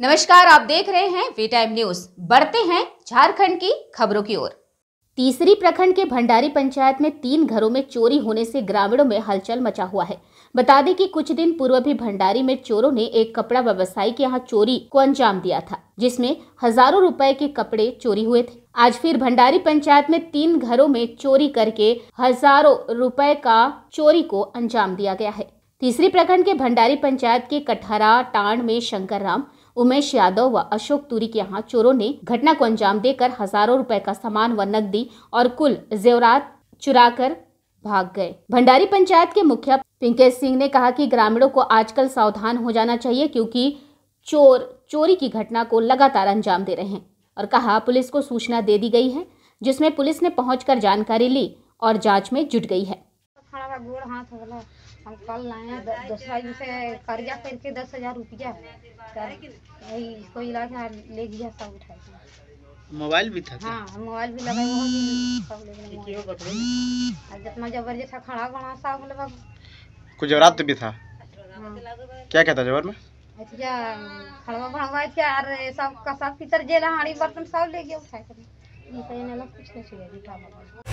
नमस्कार आप देख रहे हैं वी टाइम न्यूज बढ़ते हैं झारखंड की खबरों की ओर तीसरी प्रखंड के भंडारी पंचायत में तीन घरों में चोरी होने से ग्रामीणों में हलचल मचा हुआ है बता दें कि कुछ दिन पूर्व भी भंडारी में चोरों ने एक कपड़ा व्यवसायी के यहाँ चोरी को अंजाम दिया था जिसमें हजारों रुपए के कपड़े चोरी हुए थे आज फिर भंडारी पंचायत में तीन घरों में चोरी करके हजारों रुपए का चोरी को अंजाम दिया गया है तीसरी प्रखंड के भंडारी पंचायत के कटहरा टांड में शंकर राम उमेश यादव व अशोक तुरी के यहाँ चोरों ने घटना को अंजाम देकर हजारों रुपए का सामान व नकदी और कुल जेवरात चुरा कर भाग गए भंडारी पंचायत के मुखिया पिंकेश सिंह ने कहा कि ग्रामीणों को आजकल सावधान हो जाना चाहिए क्योंकि चोर चोरी की घटना को लगातार अंजाम दे रहे हैं और कहा पुलिस को सूचना दे दी गई है जिसमें पुलिस ने पहुंचकर जानकारी ली और जांच में जुट गई है तो हम कल लाए हैं दस भाई से कर्जा करके दस हजार रुपया है इसको इलाज ले गया सब उठा मोबाइल भी था हाँ मोबाइल भी लगा सब जितना जबरदस्त खड़ा बना सा मतलब कुछ जवरात तो भी था हाँ। क्या कहता जबर में अच्छा खड़वा भड़वा यार सब का सब पितर जेल हाड़ी बर्तन सब ले गया उठा कर तो कुछ नहीं चाहिए